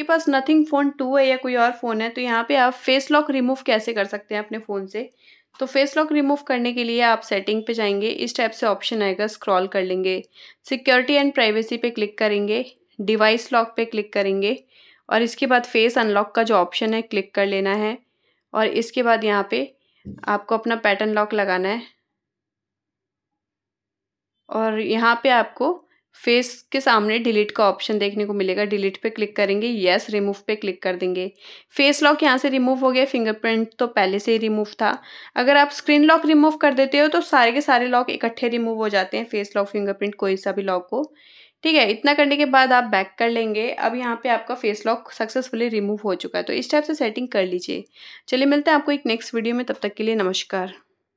आपके पास nothing phone to है या कोई और फ़ोन है तो यहाँ पे आप फेस लॉक रिमूव कैसे कर सकते हैं अपने फ़ोन से तो फेस लॉक रिमूव करने के लिए आप सेटिंग पे जाएंगे इस टाइप से ऑप्शन आएगा स्क्रॉल कर लेंगे सिक्योरिटी एंड प्राइवेसी पे क्लिक करेंगे डिवाइस लॉक पे क्लिक करेंगे और इसके बाद फेस अनलॉक का जो ऑप्शन है क्लिक कर लेना है और इसके बाद यहाँ पे आपको अपना पैटर्न लॉक लगाना है और यहाँ पे आपको फेस के सामने डिलीट का ऑप्शन देखने को मिलेगा डिलीट पे क्लिक करेंगे यस रिमूव पे क्लिक कर देंगे फेस लॉक यहाँ से रिमूव हो गया फिंगरप्रिंट तो पहले से ही रिमूव था अगर आप स्क्रीन लॉक रिमूव कर देते हो तो सारे के सारे लॉक इकट्ठे रिमूव हो जाते हैं फेस लॉक फिंगरप्रिंट कोई सा भी लॉक को ठीक है इतना करने के बाद आप बैक कर लेंगे अब यहाँ पर आपका फेस लॉक सक्सेसफुली रिमूव हो चुका है तो इस टाइप से सेटिंग कर लीजिए चलिए मिलते हैं आपको एक नेक्स्ट वीडियो में तब तक के लिए नमस्कार